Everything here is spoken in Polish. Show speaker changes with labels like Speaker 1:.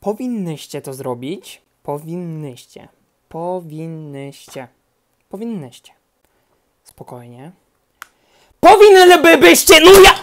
Speaker 1: Powinnyście to zrobić. Powinnyście. Powinnyście.
Speaker 2: Powinnyście. Spokojnie. Powinny byście, no ja...